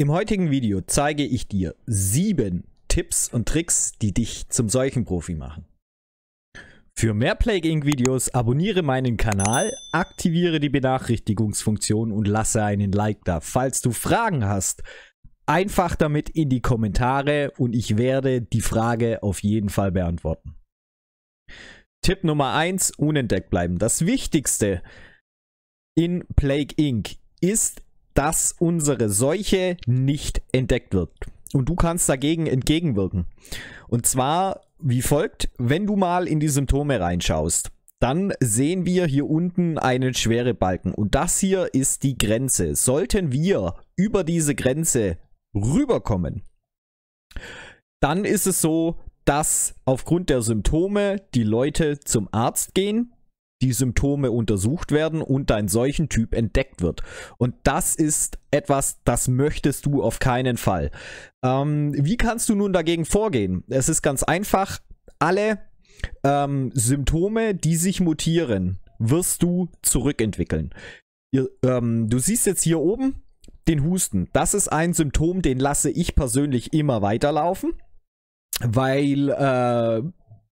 Im heutigen Video zeige ich dir sieben Tipps und Tricks, die dich zum Seuchenprofi machen. Für mehr Plague-Inc-Videos abonniere meinen Kanal, aktiviere die Benachrichtigungsfunktion und lasse einen Like da. Falls du Fragen hast, einfach damit in die Kommentare und ich werde die Frage auf jeden Fall beantworten. Tipp Nummer 1, unentdeckt bleiben. Das Wichtigste in Plague Inc. ist dass unsere Seuche nicht entdeckt wird. Und du kannst dagegen entgegenwirken. Und zwar wie folgt, wenn du mal in die Symptome reinschaust, dann sehen wir hier unten einen Schwerebalken. Und das hier ist die Grenze. Sollten wir über diese Grenze rüberkommen, dann ist es so, dass aufgrund der Symptome die Leute zum Arzt gehen, die Symptome untersucht werden und dein Seuchentyp entdeckt wird. Und das ist etwas, das möchtest du auf keinen Fall. Ähm, wie kannst du nun dagegen vorgehen? Es ist ganz einfach. Alle ähm, Symptome, die sich mutieren, wirst du zurückentwickeln. Ihr, ähm, du siehst jetzt hier oben den Husten. Das ist ein Symptom, den lasse ich persönlich immer weiterlaufen, weil äh,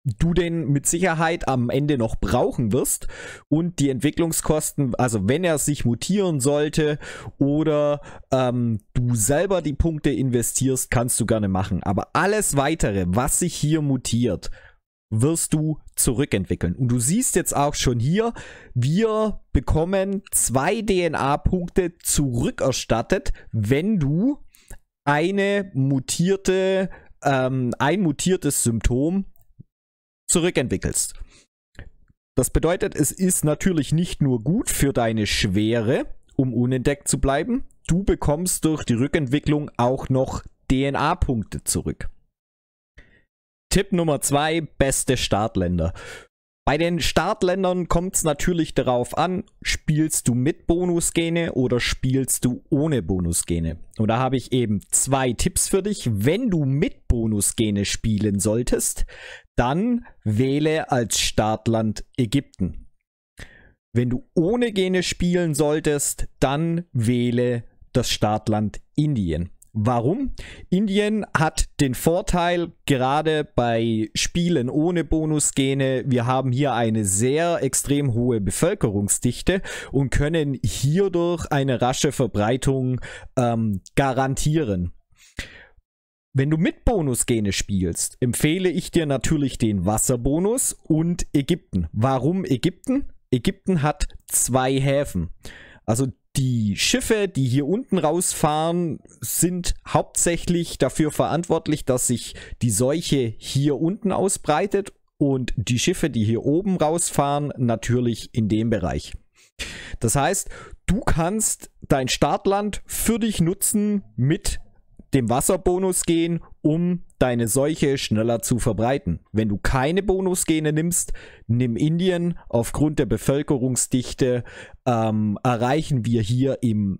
du den mit Sicherheit am Ende noch brauchen wirst und die Entwicklungskosten, also wenn er sich mutieren sollte oder ähm, du selber die Punkte investierst, kannst du gerne machen. Aber alles weitere, was sich hier mutiert, wirst du zurückentwickeln. Und du siehst jetzt auch schon hier, wir bekommen zwei DNA-Punkte zurückerstattet, wenn du eine mutierte, ähm, ein mutiertes Symptom zurückentwickelst. Das bedeutet, es ist natürlich nicht nur gut für deine Schwere, um unentdeckt zu bleiben, du bekommst durch die Rückentwicklung auch noch DNA-Punkte zurück. Tipp Nummer 2, beste Startländer. Bei den Startländern kommt es natürlich darauf an, spielst du mit Bonusgene oder spielst du ohne Bonusgene. Und da habe ich eben zwei Tipps für dich. Wenn du mit Bonusgene spielen solltest, dann wähle als Startland Ägypten. Wenn du ohne Gene spielen solltest, dann wähle das Startland Indien. Warum? Indien hat den Vorteil, gerade bei Spielen ohne Bonusgene, wir haben hier eine sehr extrem hohe Bevölkerungsdichte und können hierdurch eine rasche Verbreitung ähm, garantieren. Wenn du mit Bonusgene spielst, empfehle ich dir natürlich den Wasserbonus und Ägypten. Warum Ägypten? Ägypten hat zwei Häfen. Also die Schiffe, die hier unten rausfahren, sind hauptsächlich dafür verantwortlich, dass sich die Seuche hier unten ausbreitet und die Schiffe, die hier oben rausfahren, natürlich in dem Bereich. Das heißt, du kannst dein Startland für dich nutzen mit dem Wasserbonus gehen, um deine Seuche schneller zu verbreiten. Wenn du keine Bonusgene nimmst, nimm Indien. Aufgrund der Bevölkerungsdichte ähm, erreichen wir hier im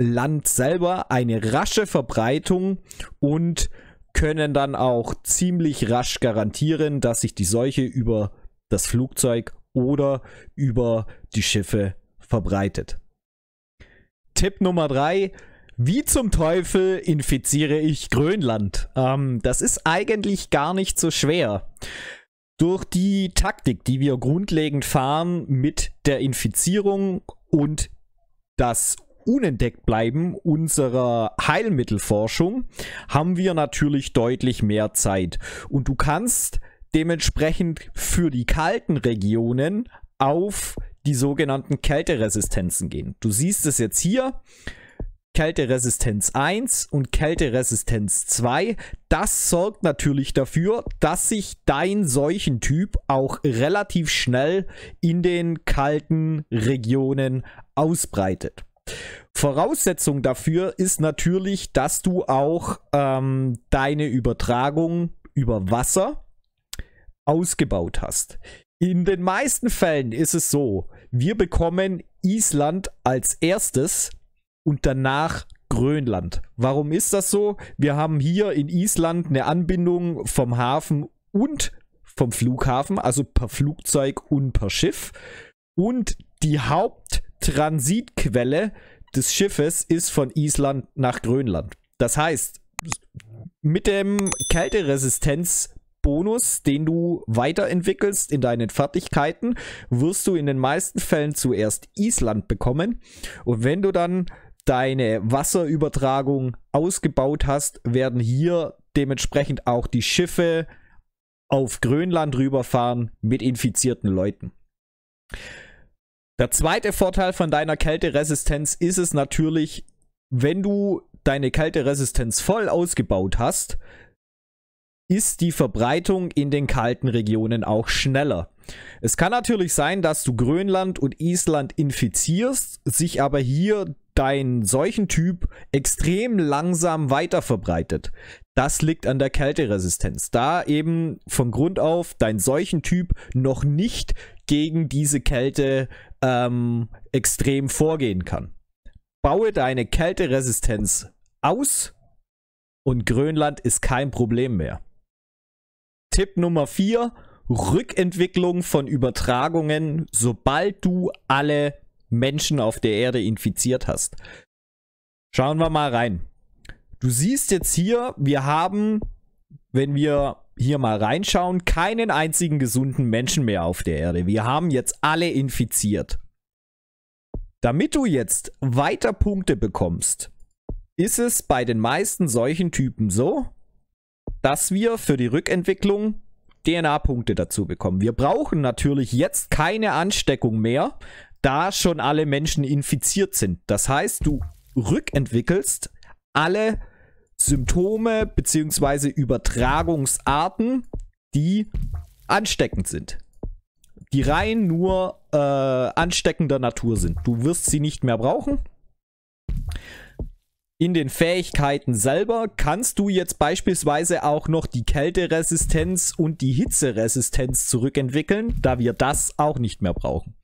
Land selber eine rasche Verbreitung und können dann auch ziemlich rasch garantieren, dass sich die Seuche über das Flugzeug oder über die Schiffe verbreitet. Tipp Nummer 3. Wie zum Teufel infiziere ich Grönland? Ähm, das ist eigentlich gar nicht so schwer. Durch die Taktik, die wir grundlegend fahren mit der Infizierung und das Unentdecktbleiben unserer Heilmittelforschung, haben wir natürlich deutlich mehr Zeit. Und du kannst dementsprechend für die kalten Regionen auf die sogenannten Kälteresistenzen gehen. Du siehst es jetzt hier. Kälteresistenz 1 und Kälteresistenz 2. Das sorgt natürlich dafür, dass sich dein Seuchentyp auch relativ schnell in den kalten Regionen ausbreitet. Voraussetzung dafür ist natürlich, dass du auch ähm, deine Übertragung über Wasser ausgebaut hast. In den meisten Fällen ist es so, wir bekommen Island als erstes und danach Grönland. Warum ist das so? Wir haben hier in Island eine Anbindung vom Hafen und vom Flughafen, also per Flugzeug und per Schiff. Und die Haupttransitquelle des Schiffes ist von Island nach Grönland. Das heißt, mit dem Kälteresistenzbonus, den du weiterentwickelst in deinen Fertigkeiten, wirst du in den meisten Fällen zuerst Island bekommen. Und wenn du dann deine Wasserübertragung ausgebaut hast, werden hier dementsprechend auch die Schiffe auf Grönland rüberfahren mit infizierten Leuten. Der zweite Vorteil von deiner Kälteresistenz ist es natürlich, wenn du deine Kälteresistenz voll ausgebaut hast, ist die Verbreitung in den kalten Regionen auch schneller. Es kann natürlich sein, dass du Grönland und Island infizierst, sich aber hier dein Seuchentyp extrem langsam weiter verbreitet. Das liegt an der Kälteresistenz. Da eben von Grund auf dein Seuchentyp noch nicht gegen diese Kälte ähm, extrem vorgehen kann. Baue deine Kälteresistenz aus und Grönland ist kein Problem mehr. Tipp Nummer 4. Rückentwicklung von Übertragungen, sobald du alle Menschen auf der Erde infiziert hast. Schauen wir mal rein. Du siehst jetzt hier, wir haben, wenn wir hier mal reinschauen, keinen einzigen gesunden Menschen mehr auf der Erde. Wir haben jetzt alle infiziert. Damit du jetzt weiter Punkte bekommst, ist es bei den meisten solchen Typen so, dass wir für die Rückentwicklung DNA-Punkte dazu bekommen. Wir brauchen natürlich jetzt keine Ansteckung mehr, da schon alle Menschen infiziert sind. Das heißt, du rückentwickelst alle Symptome bzw. Übertragungsarten, die ansteckend sind. Die rein nur äh, ansteckender Natur sind. Du wirst sie nicht mehr brauchen. In den Fähigkeiten selber kannst du jetzt beispielsweise auch noch die Kälteresistenz und die Hitzeresistenz zurückentwickeln, da wir das auch nicht mehr brauchen.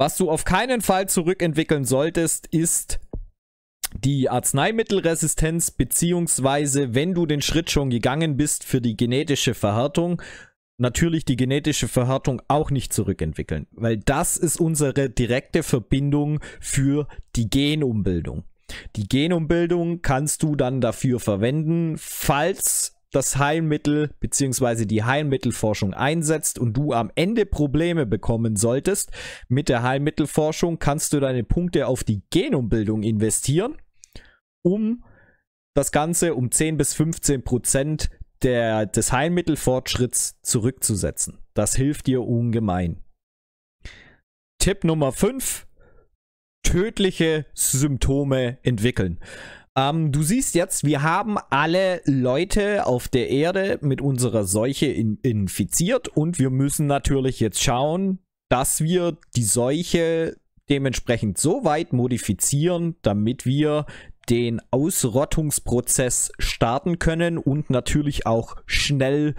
Was du auf keinen Fall zurückentwickeln solltest, ist die Arzneimittelresistenz, beziehungsweise wenn du den Schritt schon gegangen bist für die genetische Verhärtung, natürlich die genetische Verhärtung auch nicht zurückentwickeln, weil das ist unsere direkte Verbindung für die Genumbildung. Die Genumbildung kannst du dann dafür verwenden, falls das Heilmittel bzw. die Heilmittelforschung einsetzt und du am Ende Probleme bekommen solltest mit der Heilmittelforschung, kannst du deine Punkte auf die Genombildung investieren, um das Ganze um 10 bis 15 Prozent der, des Heilmittelfortschritts zurückzusetzen. Das hilft dir ungemein. Tipp Nummer 5. Tödliche Symptome entwickeln. Ähm, du siehst jetzt, wir haben alle Leute auf der Erde mit unserer Seuche in infiziert und wir müssen natürlich jetzt schauen, dass wir die Seuche dementsprechend so weit modifizieren, damit wir den Ausrottungsprozess starten können und natürlich auch schnell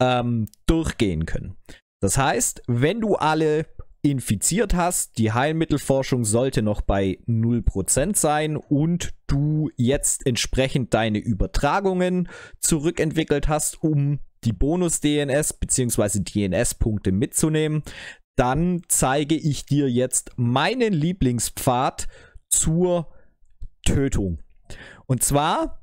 ähm, durchgehen können. Das heißt, wenn du alle infiziert hast, die Heilmittelforschung sollte noch bei 0% sein und du jetzt entsprechend deine Übertragungen zurückentwickelt hast, um die Bonus-DNS bzw. DNS-Punkte mitzunehmen, dann zeige ich dir jetzt meinen Lieblingspfad zur Tötung. Und zwar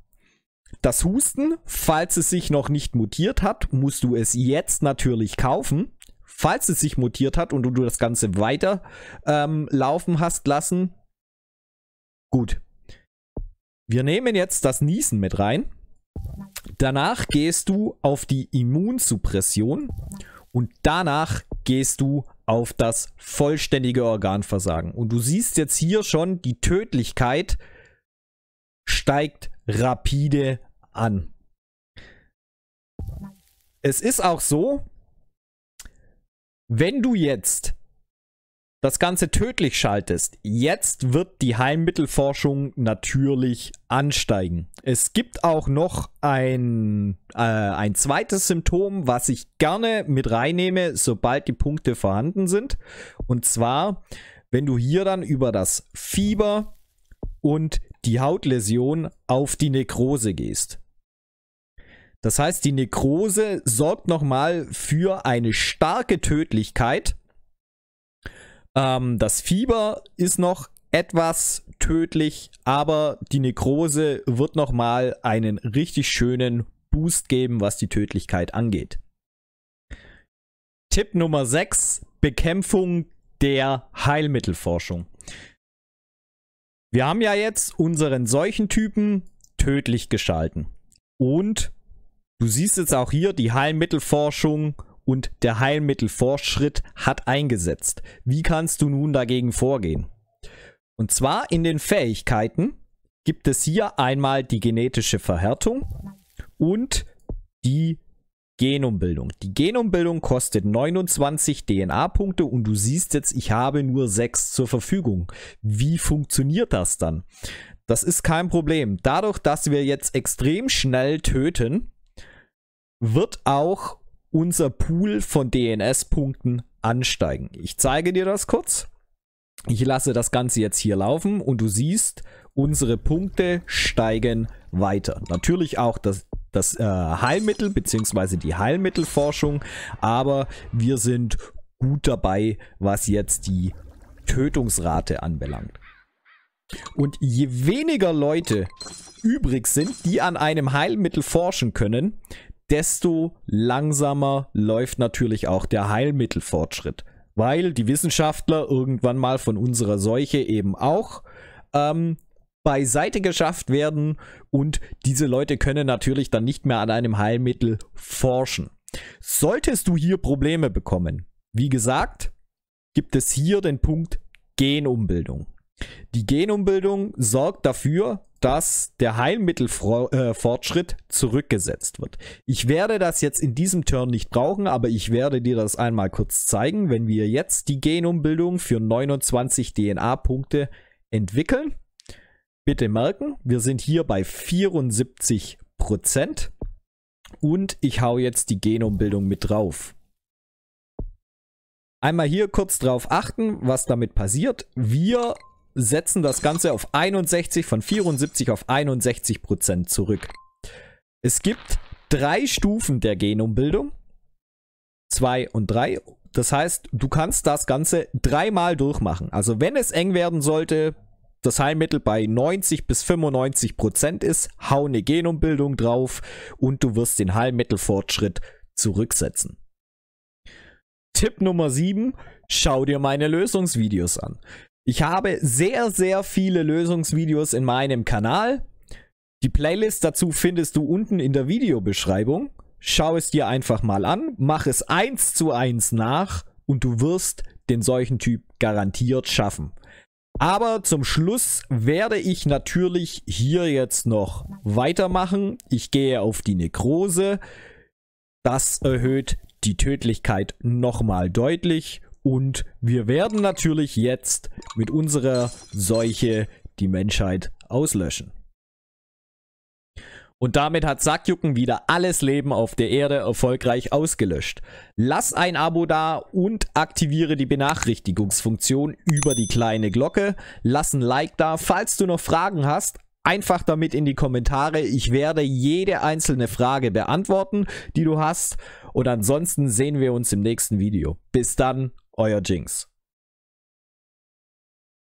das Husten, falls es sich noch nicht mutiert hat, musst du es jetzt natürlich kaufen falls es sich mutiert hat und du, du das Ganze weiter ähm, laufen hast lassen. Gut. Wir nehmen jetzt das Niesen mit rein. Danach gehst du auf die Immunsuppression und danach gehst du auf das vollständige Organversagen. Und du siehst jetzt hier schon, die Tödlichkeit steigt rapide an. Es ist auch so, wenn du jetzt das Ganze tödlich schaltest, jetzt wird die Heilmittelforschung natürlich ansteigen. Es gibt auch noch ein, äh, ein zweites Symptom, was ich gerne mit reinnehme, sobald die Punkte vorhanden sind. Und zwar, wenn du hier dann über das Fieber und die Hautläsion auf die Nekrose gehst. Das heißt, die Nekrose sorgt nochmal für eine starke Tödlichkeit. Ähm, das Fieber ist noch etwas tödlich, aber die Nekrose wird nochmal einen richtig schönen Boost geben, was die Tödlichkeit angeht. Tipp Nummer 6, Bekämpfung der Heilmittelforschung. Wir haben ja jetzt unseren Seuchentypen tödlich geschalten und Du siehst jetzt auch hier, die Heilmittelforschung und der Heilmittelfortschritt hat eingesetzt. Wie kannst du nun dagegen vorgehen? Und zwar in den Fähigkeiten gibt es hier einmal die genetische Verhärtung und die Genumbildung. Die Genumbildung kostet 29 DNA-Punkte und du siehst jetzt, ich habe nur 6 zur Verfügung. Wie funktioniert das dann? Das ist kein Problem. Dadurch, dass wir jetzt extrem schnell töten, wird auch unser Pool von DNS-Punkten ansteigen. Ich zeige dir das kurz. Ich lasse das Ganze jetzt hier laufen und du siehst, unsere Punkte steigen weiter. Natürlich auch das, das äh, Heilmittel bzw. die Heilmittelforschung, aber wir sind gut dabei, was jetzt die Tötungsrate anbelangt. Und je weniger Leute übrig sind, die an einem Heilmittel forschen können, desto langsamer läuft natürlich auch der Heilmittelfortschritt. Weil die Wissenschaftler irgendwann mal von unserer Seuche eben auch ähm, beiseite geschafft werden und diese Leute können natürlich dann nicht mehr an einem Heilmittel forschen. Solltest du hier Probleme bekommen, wie gesagt, gibt es hier den Punkt Genumbildung. Die Genumbildung sorgt dafür, dass der Heilmittelfortschritt zurückgesetzt wird. Ich werde das jetzt in diesem Turn nicht brauchen, aber ich werde dir das einmal kurz zeigen. Wenn wir jetzt die Genumbildung für 29 DNA-Punkte entwickeln, bitte merken, wir sind hier bei 74 Prozent und ich hau jetzt die Genumbildung mit drauf. Einmal hier kurz drauf achten, was damit passiert. Wir setzen das Ganze auf 61, von 74 auf 61 Prozent zurück. Es gibt drei Stufen der Genombildung. Zwei und drei. Das heißt, du kannst das Ganze dreimal durchmachen. Also wenn es eng werden sollte, das Heilmittel bei 90 bis 95 Prozent ist, hau eine Genombildung drauf und du wirst den Heilmittelfortschritt zurücksetzen. Tipp Nummer 7, schau dir meine Lösungsvideos an. Ich habe sehr, sehr viele Lösungsvideos in meinem Kanal. Die Playlist dazu findest du unten in der Videobeschreibung. Schau es dir einfach mal an, mach es eins zu eins nach und du wirst den solchen Typ garantiert schaffen. Aber zum Schluss werde ich natürlich hier jetzt noch weitermachen. Ich gehe auf die Nekrose. Das erhöht die Tödlichkeit nochmal deutlich und wir werden natürlich jetzt mit unserer Seuche die Menschheit auslöschen. Und damit hat Sackjucken wieder alles Leben auf der Erde erfolgreich ausgelöscht. Lass ein Abo da und aktiviere die Benachrichtigungsfunktion über die kleine Glocke. Lass ein Like da. Falls du noch Fragen hast, einfach damit in die Kommentare. Ich werde jede einzelne Frage beantworten, die du hast. Und ansonsten sehen wir uns im nächsten Video. Bis dann. Euer Jinx.